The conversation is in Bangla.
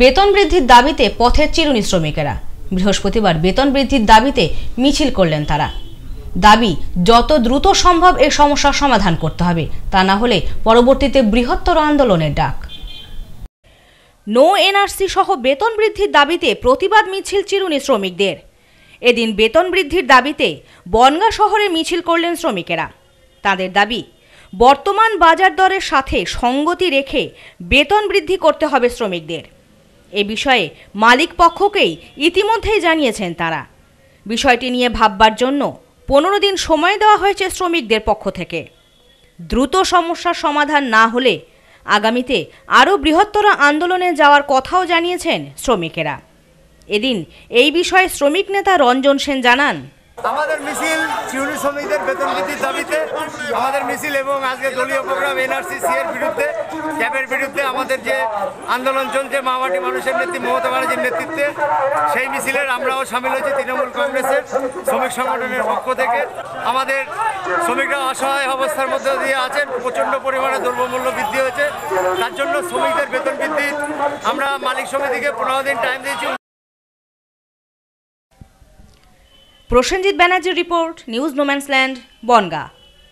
বেতন বৃদ্ধির দাবিতে পথের চিরুনি শ্রমিকেরা বৃহস্পতিবার বেতন বৃদ্ধির দাবিতে মিছিল করলেন তারা দাবি যত দ্রুত সম্ভব এ সমস্যার সমাধান করতে হবে তা না হলে পরবর্তীতে বৃহত্তর আন্দোলনের ডাক নো এনআরসি সহ বেতন বৃদ্ধির দাবিতে প্রতিবাদ মিছিল চিরুনি শ্রমিকদের এদিন বেতন বৃদ্ধির দাবিতে বনগাঁ শহরে মিছিল করলেন শ্রমিকেরা তাদের দাবি বর্তমান বাজার দরের সাথে সঙ্গতি রেখে বেতন বৃদ্ধি করতে হবে শ্রমিকদের এ বিষয়ে মালিক পক্ষকেই ইতিমধ্যেই জানিয়েছেন তারা বিষয়টি নিয়ে ভাববার জন্য পনেরো দিন সময় দেওয়া হয়েছে শ্রমিকদের পক্ষ থেকে দ্রুত সমস্যার সমাধান না হলে আগামীতে আরও বৃহত্তর আন্দোলনে যাওয়ার কথাও জানিয়েছেন শ্রমিকেরা এদিন এই বিষয়ে শ্রমিক নেতা রঞ্জন সেন জানান আমাদের মিছিল চিউনি শ্রমিকদের বেতন বৃদ্ধির দাবিতে আমাদের মিছিল এবং আজকে দলীয় প্রোগ্রাম সি এর বিরুদ্ধে ট্যাবের বিরুদ্ধে আমাদের যে আন্দোলন চলছে মাওয়াটি মানুষের নেত্রী মমতা ব্যানার্জির নেতৃত্বে সেই মিছিলের আমরাও সামিল হয়েছি তৃণমূল কংগ্রেসের শ্রমিক সংগঠনের পক্ষ থেকে আমাদের শ্রমিকরা অসহায় অবস্থার মধ্যে দিয়ে আছেন প্রচণ্ড পরিমাণে দ্রব্যমূল্য বৃদ্ধি হয়েছে তার জন্য শ্রমিকদের বেতন বৃদ্ধি আমরা মালিক সমিতিকে পনেরো দিন টাইম দিয়েছি প্রসেনজিৎ ব্যানার্জির রিপোর্ট নিউজ নোম্যান্সল্যান্ড বনগা